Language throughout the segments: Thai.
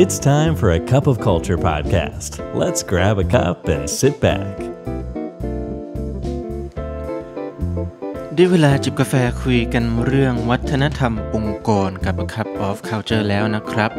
It's time for a Cup of Culture podcast. Let's grab a cup and sit back. ได้เวลาจิบกาแฟคุยกันเรื่องวัฒนธรรมองค์กรกับ A Cup of Culture แล้วนะครับ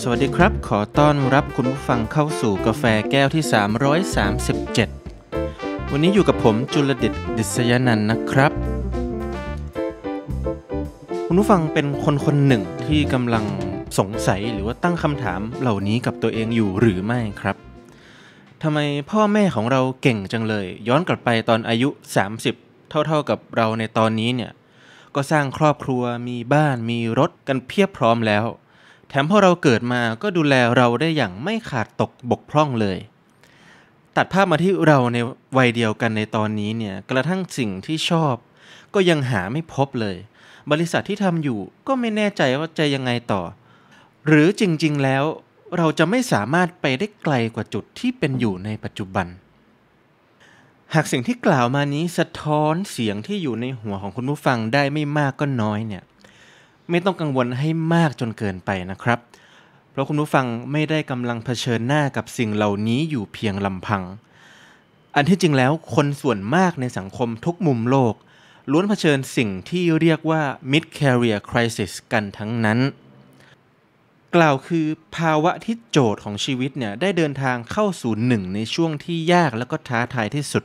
สวัสดีครับ ขอต้อนรับคุณผู้ฟังเข้าสู่กาแฟแก้วที่ 337 วันนี้อยู่กับผมจุลดิตดิษยนันนะครับ คุณผู้ฟังเป็นคนคนหนึ่งที่กำลังสงสัยหรือว่าตั้งคำถามเหล่านี้กับตัวเองอยู่หรือไม่ครับ ทำไมพ่อแม่ของเราเก่งจังเลย ย้อนกลับไปตอนอายุ 30 เท่าๆกับเราในตอนนี้เนี่ยก็สร้างครอบครัวมีบ้านมีรถกันเพียบพร้อมแล้ว แถมพอเราเกิดมาก็ดูแลเราได้อย่างไม่ขาดตกบกพร่องเลย ตัดภาพมาที่เราในวัยเดียวกันในตอนนี้เนี่ยกระทั่งสิ่งที่ชอบก็ยังหาไม่พบเลย บริษัทที่ทำอยู่ก็ไม่แน่ใจว่าจะยังไงต่อหรือจริงๆ แล้วเราจะไม่สามารถไปได้ไกลกว่าจุดที่เป็นอยู่ในปัจจุบัน หากสิ่งที่กล่าวมานี้สะท้อนเสียงที่อยู่ในหัวของคุณผู้ฟังได้ไม่มากก็น้อยเนี่ยไม่ต้องกังวลให้มากจนเกินไปนะครับ เพราะคุณผู้ฟังไม่ได้กำลังเผชิญหน้ากับสิ่งเหล่านี้อยู่เพียงลำพัง อันที่จริงแล้วคนส่วนมากในสังคมทุกมุมโลก ล้วนเผชิญสิ่งที่เรียกว่า mid career crisis กันทั้งนั้นกล่าวคือภาวะที่โจทย์ของชีวิตเนี่ยได้เดินทางเข้าสู่หนึ่งในช่วงที่ยากแล้วก็ท้าทายที่สุด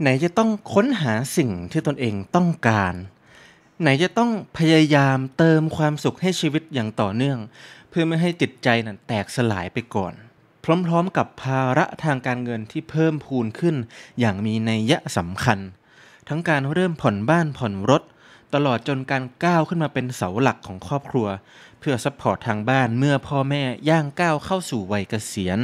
ไหนจะต้องค้นหาสิ่งที่ตนเองต้องการ ไหนจะต้องพยายามเติมความสุขให้ชีวิตอย่างต่อเนื่อง เพื่อไม่ให้จิตใจนั้นแตกสลายไปก่อน พร้อมๆ กับภาระทางการเงินที่เพิ่มพูนขึ้นอย่างมีนัยยะสำคัญ ทั้งการเริ่มผ่อนบ้านผ่อนรถตลอดจนการก้าวขึ้นมาเป็นเสาหลักของครอบครัว เพื่อซัพพอร์ตทางบ้านเมื่อพ่อแม่ย่างก้าวเข้าสู่วัยเกษียณ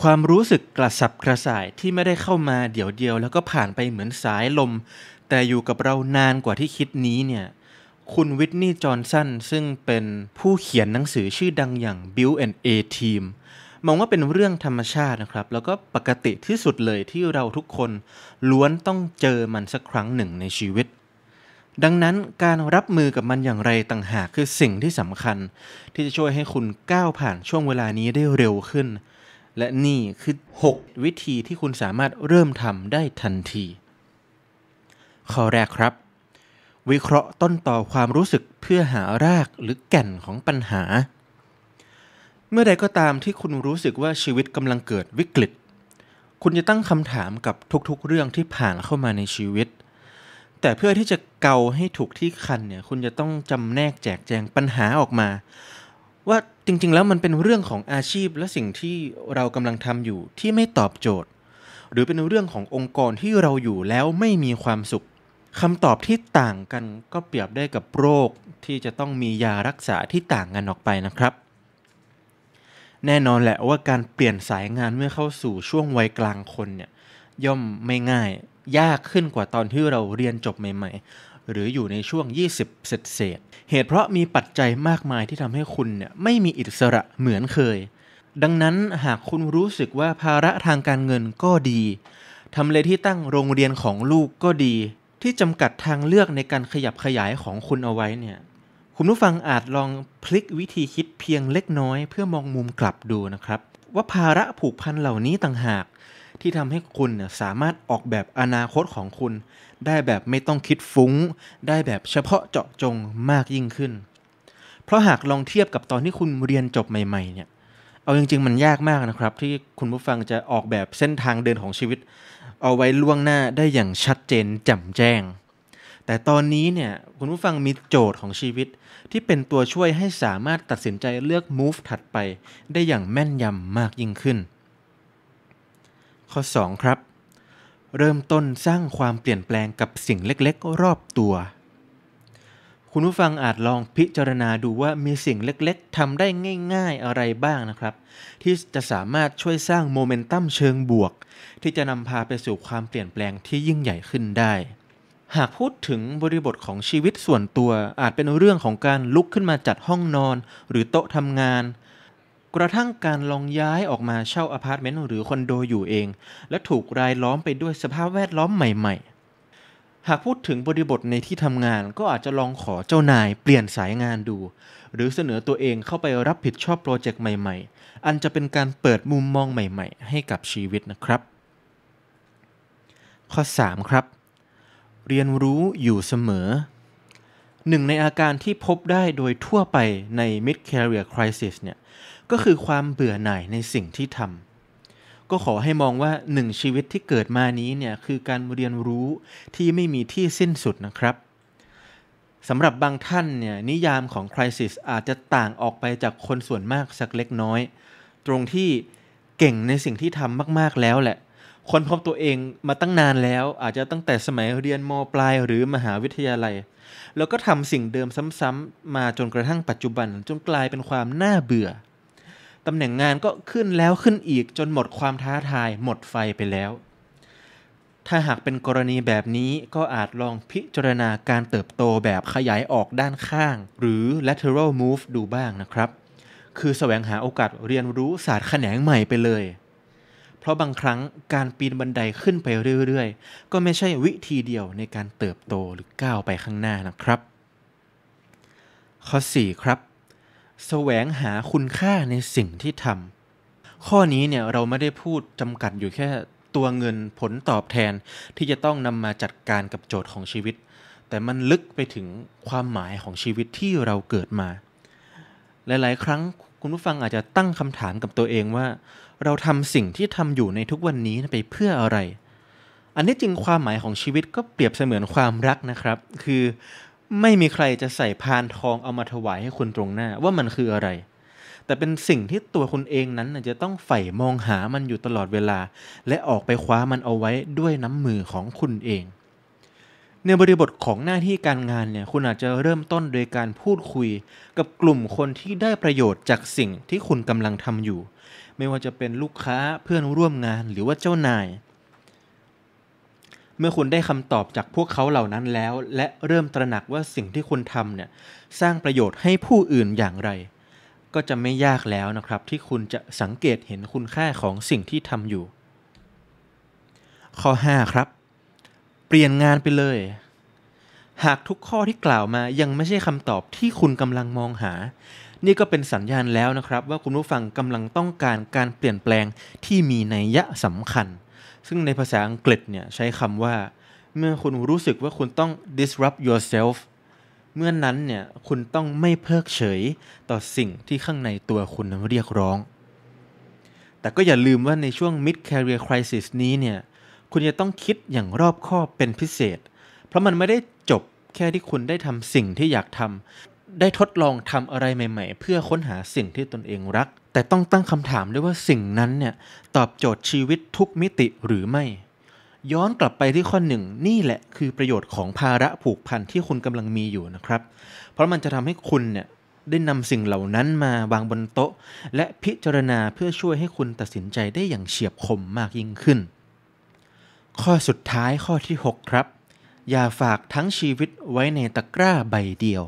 ความรู้สึกกระสับกระส่ายที่ไม่ได้เข้ามาเดี๋ยวเดียว แล้วก็ผ่านไปเหมือนสายลม แต่อยู่กับเรานานกว่าที่คิดนี้เนี่ยคุณวิทนี่จอห์นสันซึ่งเป็นผู้เขียนหนังสือชื่อดังอย่าง b i l l and A Team มองว่าเป็นเรื่องธรรมชาตินะครับแล้วก็ปกติที่สุดเลยที่เราทุกคนล้วนต้องเจอมันสักครั้งหนึ่งในชีวิตดังนั้นการรับมือกับมันอย่างไรต่างหากคือสิ่งที่สำคัญ ที่จะช่วยให้คุณก้าวผ่านช่วงเวลานี้ได้เร็วขึ้น และนี่คือ 6 วิธีที่คุณสามารถเริ่มทำได้ทันที ข้อแรกครับ วิเคราะห์ต้นต่อความรู้สึกเพื่อหารากหรือแก่นของปัญหา เมื่อใดก็ตามที่คุณรู้สึกว่าชีวิตกำลังเกิดวิกฤต คุณจะตั้งคำถามกับทุก ๆ เรื่องที่ผ่านเข้ามาในชีวิตแต่เพื่อที่จะเกาให้ถูกที่คันเนี่ยคุณจะต้องจำแนกแจกแจงปัญหาออกมา ว่าจริงๆแล้วมันเป็นเรื่องของอาชีพและสิ่งที่เรากำลังทำอยู่ที่ไม่ตอบโจทย์ หรือเป็นเรื่องขององค์กรที่เราอยู่แล้วไม่มีความสุขคำตอบที่ต่างกันก็เปรียบได้กับโรค ที่จะต้องมียารักษาที่ต่างกันออกไปนะครับ แน่นอนแหละว่าการเปลี่ยนสายงานเมื่อเข้าสู่ช่วงวัยกลางคนเนี่ยย่อมไม่ง่ายยากขึ้นกว่าตอนที่เราเรียนจบใหม่ ๆ หรืออยู่ในช่วง 20เศษเศษเหตุเพราะมีปัจจัยมากมายที่ทำให้คุณเนี่ยไม่มีอิสระเหมือนเคย ดังนั้นหากคุณรู้สึกว่าภาระทางการเงินก็ดีทำเลที่ตั้งโรงเรียนของลูกก็ดี ที่จำกัดทางเลือกในการขยับขยายของคุณเอาไว้เนี่ยคุณผู้ฟังอาจลองพลิกวิธีคิดเพียงเล็กน้อย เพื่อมองมุมกลับดูนะครับ ว่าภาระผูกพันเหล่านี้ต่างหากที่ทำให้คุณเนี่ยสามารถออกแบบอนาคตของคุณ ได้แบบไม่ต้องคิดฟุง้ง ได้แบบเฉพาะเจาะจงมากยิ่งขึ้น เพราะหากลองเทียบกับตอนที่คุณเรียนจบใหม่ๆเนี่ย เอาจริงๆ มันยากมากนะครับที่คุณผู้ฟังจะออกแบบเส้นทางเดินของชีวิต เอาไว้ล่วงหน้าได้อย่างชัดเจนแจ่มแจ้ง แต่ตอนนี้เนี่ยคุณผู้ฟังมีโจทย์ของชีวิต ที่เป็นตัวช่วยให้สามารถตัดสินใจเลือก move ถัดไป ได้อย่างแม่นยำมากยิ่งขึ้นข้อ2ครับ เริ่มต้นสร้างความเปลี่ยนแปลงกับสิ่งเล็ก ๆ รอบตัว คุณผู้ฟังอาจลองพิจารณาดูว่ามีสิ่งเล็กๆทำได้ง่าย ๆอะไรบ้างนะครับที่จะสามารถช่วยสร้างโมเมนตัมเชิงบวก ที่จะนำพาไปสู่ความเปลี่ยนแปลงที่ยิ่งใหญ่ขึ้นได้ หากพูดถึงบริบทของชีวิตส่วนตัวอาจเป็นเรื่องของการลุกขึ้นมาจัดห้องนอน หรือโต๊ะทำงานกระทั่งการลองย้ายออกมาเช่าอพาร์ตเมนต์หรือคอนโดอยู่เอง และถูกรายล้อมไปด้วยสภาพแวดล้อมใหม่ๆ หากพูดถึงบริบทในที่ทำงานก็อาจจะลองขอเจ้านายเปลี่ยนสายงานดู หรือเสนอตัวเองเข้าไปรับผิดชอบโปรเจกต์ใหม่ๆ อันจะเป็นการเปิดมุมมองใหม่ๆให้กับชีวิตนะครับ ข้อ 3 ครับ เรียนรู้อยู่เสมอหนึ่งในอาการที่พบได้โดยทั่วไปใน mid career crisis เนี่ยก็คือความเบื่อหน่ายในสิ่งที่ทำ ก็ขอให้มองว่าหนึ่งชีวิตที่เกิดมานี้เนี่ยคือการเรียนรู้ที่ไม่มีที่สิ้นสุดนะครับสำหรับบางท่านเนี่ยนิยามของ crisis อาจจะต่างออกไปจากคนส่วนมากสักเล็กน้อย ตรงที่เก่งในสิ่งที่ทำมาก ๆแล้วแหละคนพบตัวเองมาตั้งนานแล้วอาจจะตั้งแต่สมัยเรียนมปลาย หรือมหาวิทยาลัย แล้วก็ทำสิ่งเดิมซ้ำๆมาจนกระทั่งปัจจุบันจนกลายเป็นความน่าเบื่อตำแหน่งงานก็ขึ้นแล้วขึ้นอีกจนหมดความท้าทายหมดไฟไปแล้ว ถ้าหากเป็นกรณีแบบนี้ก็อาจลองพิจารณาการเติบโตแบบขยายออกด้านข้าง หรือ lateral move ดูบ้างนะครับ คือแสวงหาโอกาสเรียนรู้ศาสตร์แขนงใหม่ไปเลยเพราะบางครั้งการปีนบันไดขึ้นไปเรื่อยๆ ก็ไม่ใช่วิธีเดียวในการเติบโตหรือก้าวไปข้างหน้านะครับข้อ 4 ครับสแสวงหาคุณค่าในสิ่งที่ทำข้อนี้เนี่ยเราไม่ได้พูดจำกัดอยู่แค่ตัวเงินผลตอบแทนที่จะต้องนำมาจัดการกับโจทย์ของชีวิต แต่มันลึกไปถึงความหมายของชีวิตที่เราเกิดมา หลายๆครั้งคุณผู้ฟังอาจจะตั้งคำถามกับตัวเองว่าเราทำสิ่งที่ทำอยู่ในทุกวันนี้ไปเพื่ออะไร อันนี้จริงความหมายของชีวิตก็เปรียบเสมือนความรักนะครับ คือไม่มีใครจะใส่พานทองเอามาถวายให้คุณตรงหน้าว่ามันคืออะไร แต่เป็นสิ่งที่ตัวคุณเองนั้นจะต้องใฝ่มองหามันอยู่ตลอดเวลา และออกไปคว้ามันเอาไว้ด้วยน้ำมือของคุณเอง ในบริบทของหน้าที่การงานเนี่ยคุณอาจจะเริ่มต้นโดยการพูดคุย กับกลุ่มคนที่ได้ประโยชน์จากสิ่งที่คุณกำลังทำอยู่ไม่ว่าจะเป็นลูกค้าเพื่อนร่วมงานหรือว่าเจ้านาย เมื่อคุณได้คำตอบจากพวกเขาเหล่านั้นแล้ว และเริ่มตระหนักว่าสิ่งที่คุณทำเนี่ย สร้างประโยชน์ให้ผู้อื่นอย่างไร ก็จะไม่ยากแล้วนะครับ ที่คุณจะสังเกตเห็นคุณค่าของสิ่งที่ทำอยู่ ข้อ 5 ครับ เปลี่ยนงานไปเลย หากทุกข้อที่กล่าวมายังไม่ใช่คำตอบที่คุณกำลังมองหานี่ก็เป็นสัญญาณแล้วนะครับ ว่าคุณผู้ฟังกำลังต้องการการเปลี่ยนแปลงที่มีนัยยะสำคัญ ซึ่งในภาษาอังกฤษเนี่ยใช้คำว่า เมื่อคุณรู้สึกว่าคุณต้อง disrupt yourself เมื่อนนั้นเนี่ยคุณต้องไม่เพิกเฉยต่อสิ่งที่ข้างในตัวคุณเรียกร้อง แต่ก็อย่าลืมว่าในช่วง mid career crisis นี้เนี่ยคุณจะต้องคิดอย่างรอบคอบเป็นพิเศษ เพราะมันไม่ได้จบแค่ที่คุณได้ทำสิ่งที่อยากทำได้ทดลองทำอะไรใหม่ๆ เพื่อค้นหาสิ่งที่ตนเองรัก แต่ต้องตั้งคำถามด้วยว่าสิ่งนั้นเนี่ยตอบโจทย์ชีวิตทุกมิติหรือไม่ ย้อนกลับไปที่ข้อหนึ่งนี่แหละคือประโยชน์ของภาระผูกพันที่คุณกำลังมีอยู่นะครับ เพราะมันจะทำให้คุณเนี่ยได้นำสิ่งเหล่านั้นมาวางบนโต๊ะ และพิจารณาเพื่อช่วยให้คุณตัดสินใจได้อย่างเฉียบคมมากยิ่งขึ้น ข้อสุดท้ายข้อที่6ครับอย่าฝากทั้งชีวิตไว้ในตะกร้าใบเดียว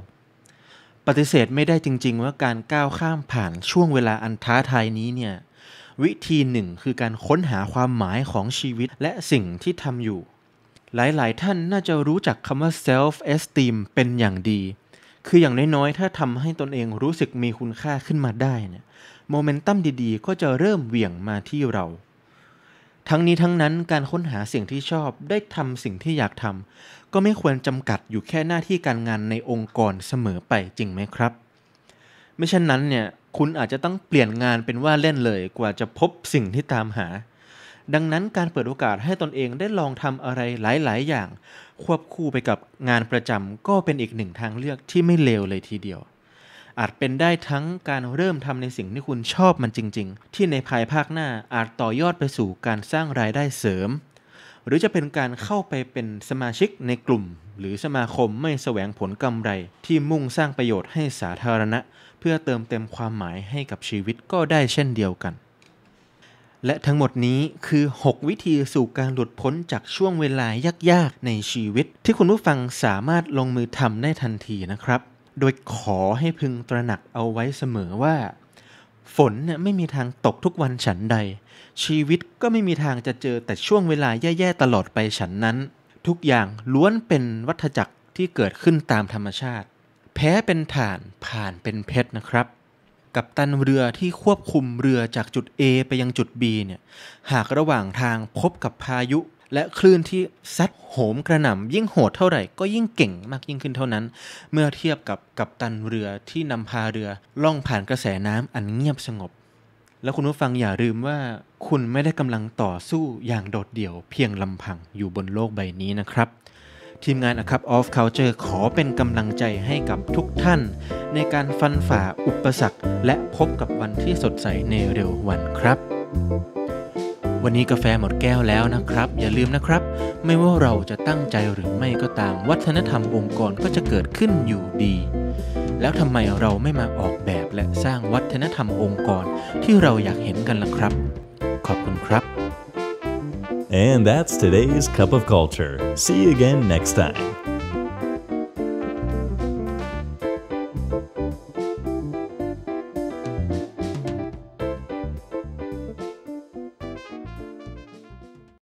ปฏิเสธไม่ได้จริง ๆว่าการก้าวข้ามผ่านช่วงเวลาอันท้าทายนี้เนี่ยวิธีหนึ่งคือการค้นหาความหมายของชีวิตและสิ่งที่ทำอยู่ หลายๆ ท่านน่าจะรู้จักคำว่า self esteem เป็นอย่างดี คืออย่างน้อย ๆ ถ้าทำให้ตนเองรู้สึกมีคุณค่าขึ้นมาได้เนี่ยโมเมนตัมดีๆ ก็จะเริ่มเหวี่ยงมาที่เรา ทั้งนี้ทั้งนั้นการค้นหาสิ่งที่ชอบได้ทำสิ่งที่อยากทำก็ไม่ควรจำกัดอยู่แค่หน้าที่การงานในองค์กรเสมอไปจริงไหมครับ ไม่เช่นนั้นเนี่ยคุณอาจจะต้องเปลี่ยนงานเป็นว่าเล่นเลยกว่าจะพบสิ่งที่ตามหา ดังนั้นการเปิดโอกาสให้ตนเองได้ลองทำอะไรหลาย ๆ อย่าง ควบคู่ไปกับงานประจำก็เป็นอีกหนึ่งทางเลือกที่ไม่เลวเลยทีเดียว อาจเป็นได้ทั้งการเริ่มทำในสิ่งที่คุณชอบมันจริง ๆ ที่ในภายภาคหน้าอาจต่อยอดไปสู่การสร้างรายได้เสริมหรือจะเป็นการเข้าไปเป็นสมาชิกในกลุ่ม หรือสมาคมไม่แสวงผลกำไร ที่มุ่งสร้างประโยชน์ให้สาธารณะ เพื่อเติมเต็มความหมายให้กับชีวิตก็ได้เช่นเดียวกัน และทั้งหมดนี้คือ 6 วิธีสู่การหลุดพ้นจากช่วงเวลายากๆในชีวิต ที่คุณผู้ฟังสามารถลงมือทำได้ทันทีนะครับ โดยขอให้พึงตระหนักเอาไว้เสมอว่าฝนเนี่ยไม่มีทางตกทุกวันฉันใด ชีวิตก็ไม่มีทางจะเจอแต่ช่วงเวลาแย่ๆตลอดไปฉันนั้น ทุกอย่างล้วนเป็นวัฏจักรที่เกิดขึ้นตามธรรมชาติ แพ้เป็นฐานผ่านเป็นเพชรนะครับ กับตันเรือที่ควบคุมเรือจากจุด A ไปยังจุด B เนี่ยหากระหว่างทางพบกับพายุและคลื่นที่ซัดโหมกระหน่ำยิ่งโหดเท่าไหร่ก็ยิ่งเก่งมากยิ่งขึ้นเท่านั้น เมื่อเทียบกับกัปตันเรือที่นำพาเรือล่องผ่านกระแสน้ำอันเงียบสงบ แล้วคุณผู้ฟังอย่าลืมว่า คุณไม่ได้กำลังต่อสู้อย่างโดดเดี่ยวเพียงลำพังอยู่บนโลกใบนี้นะครับ ทีมงานอะครับออฟเคาน์เตอร์ขอเป็นกำลังใจให้กับทุกท่าน ในการฟันฝ่าอุปสรรค และพบกับวันที่สดใสในเร็ววันครับวันนี้กาแฟหมดแก้วแล้วนะครับ อย่าลืมนะครับ ไม่ว่าเราจะตั้งใจหรือไม่ก็ตามวัฒนธรรมองค์กรก็จะเกิดขึ้นอยู่ดี แล้วทำไมเราไม่มาออกแบบและสร้างวัฒนธรรมองค์กรที่เราอยากเห็นกันล่ะครับ ขอบคุณครับ And that's today's Cup of Culture. See you again next time.